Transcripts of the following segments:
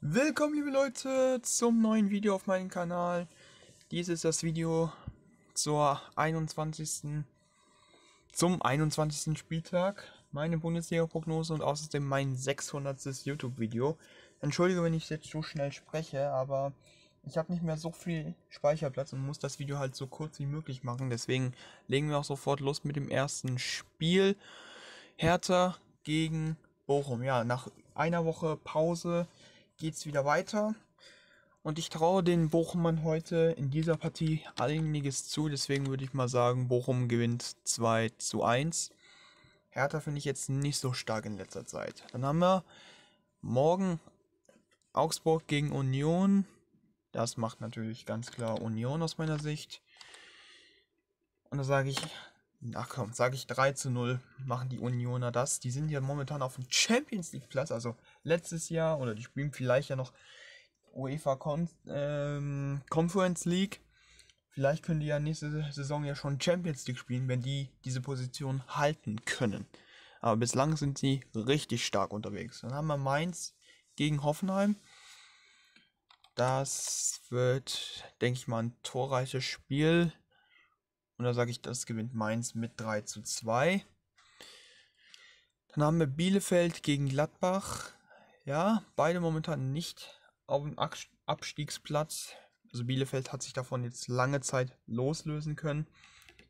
Willkommen liebe Leute zum neuen Video auf meinem Kanal. Dies ist das Video zur 21. zum 21. Spieltag, meine Bundesliga-Prognose und außerdem mein 600. YouTube-Video. Entschuldige, wenn ich jetzt so schnell spreche, aber ich habe nicht mehr so viel Speicherplatz und muss das Video halt so kurz wie möglich machen. Deswegen legen wir auch sofort los mit dem ersten Spiel. Hertha gegen Bochum. Ja, nach einer Woche Pause geht es wieder weiter. Und ich traue den Bochumern heute in dieser Partie einiges zu. Deswegen würde ich mal sagen, Bochum gewinnt 2 zu 1. Hertha finde ich jetzt nicht so stark in letzter Zeit. Dann haben wir morgen Augsburg gegen Union. Das macht natürlich ganz klar Union aus meiner Sicht. Und da sage ich ach komm, sage ich 3 zu 0, machen die Unioner das. Die sind ja momentan auf dem Champions League Platz, also letztes Jahr oder die spielen vielleicht ja noch UEFA Con ähm, Conference League. Vielleicht können die ja nächste Saison ja schon Champions League spielen, wenn die diese Position halten können. Aber bislang sind sie richtig stark unterwegs. Dann haben wir Mainz gegen Hoffenheim. Das wird, denke ich mal, ein torreiches Spiel. Und da sage ich, das gewinnt Mainz mit 3 zu 2. Dann haben wir Bielefeld gegen Gladbach. Ja, beide momentan nicht auf dem Abstiegsplatz. Also Bielefeld hat sich davon jetzt lange Zeit loslösen können.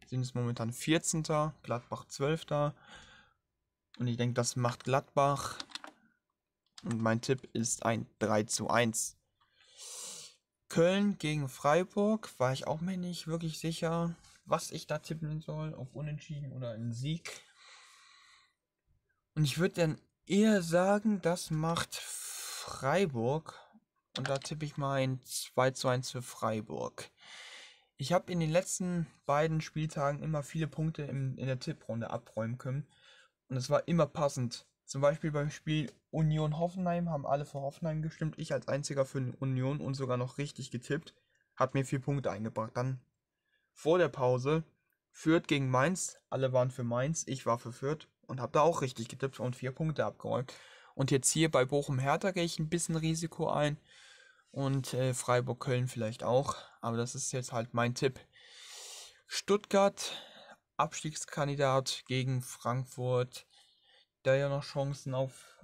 Sind es momentan 14. Gladbach 12. Und ich denke, das macht Gladbach. Und mein Tipp ist ein 3 zu 1. Köln gegen Freiburg war ich auch mir nicht wirklich sicher was ich da tippen soll, auf Unentschieden oder einen Sieg. Und ich würde dann eher sagen, das macht Freiburg. Und da tippe ich mal ein 2 zu 1 für Freiburg. Ich habe in den letzten beiden Spieltagen immer viele Punkte in, in der Tipprunde abräumen können. Und es war immer passend. Zum Beispiel beim Spiel Union Hoffenheim haben alle für Hoffenheim gestimmt. Ich als einziger für Union und sogar noch richtig getippt. Hat mir vier Punkte eingebracht. Dann vor der Pause Fürth gegen Mainz. Alle waren für Mainz, ich war für Fürth und habe da auch richtig getippt und vier Punkte abgeräumt. Und jetzt hier bei Bochum-Hertha gehe ich ein bisschen Risiko ein und äh, Freiburg-Köln vielleicht auch, aber das ist jetzt halt mein Tipp. Stuttgart, Abstiegskandidat gegen Frankfurt, da ja noch Chancen auf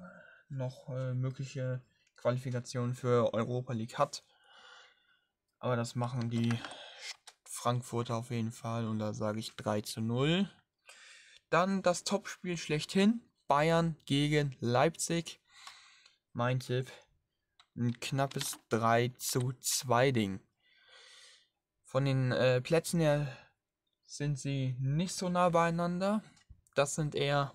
noch äh, mögliche Qualifikationen für Europa League hat. Aber das machen die Frankfurt auf jeden Fall und da sage ich 3 zu 0. Dann das Topspiel schlechthin. Bayern gegen Leipzig. Mein Tipp. Ein knappes 3 zu 2 Ding. Von den äh, Plätzen her sind sie nicht so nah beieinander. Das sind eher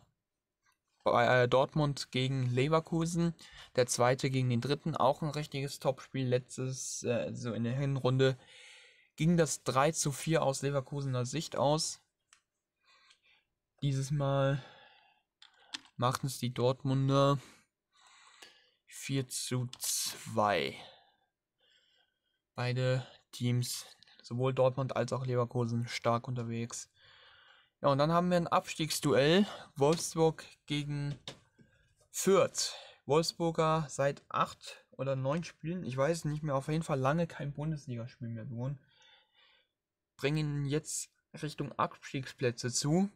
äh, Dortmund gegen Leverkusen. Der zweite gegen den dritten. Auch ein richtiges Topspiel. Letztes, äh, so in der Hinrunde ging das 3 zu 4 aus Leverkusener Sicht aus. Dieses Mal machten es die Dortmunder 4 zu 2. Beide Teams, sowohl Dortmund als auch Leverkusen, stark unterwegs. Ja, und dann haben wir ein Abstiegsduell. Wolfsburg gegen Fürth. Wolfsburger seit acht oder neun Spielen, ich weiß nicht mehr, auf jeden Fall lange kein Bundesligaspiel mehr gewonnen bringen jetzt Richtung Abstiegsplätze zu,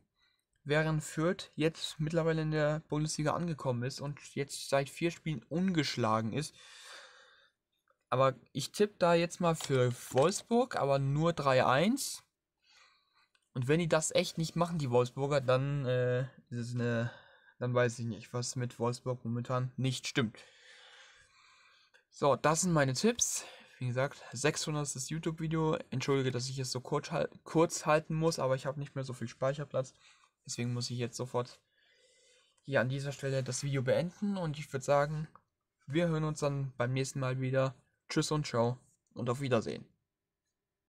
während Fürth jetzt mittlerweile in der Bundesliga angekommen ist und jetzt seit vier Spielen ungeschlagen ist. Aber ich tippe da jetzt mal für Wolfsburg, aber nur 3-1. Und wenn die das echt nicht machen, die Wolfsburger, dann äh, ist es eine. Dann weiß ich nicht, was mit Wolfsburg momentan nicht stimmt. So, das sind meine Tipps wie gesagt, 600. YouTube-Video. Entschuldige, dass ich es so kurz, kurz halten muss, aber ich habe nicht mehr so viel Speicherplatz. Deswegen muss ich jetzt sofort hier an dieser Stelle das Video beenden. Und ich würde sagen, wir hören uns dann beim nächsten Mal wieder. Tschüss und ciao und auf Wiedersehen.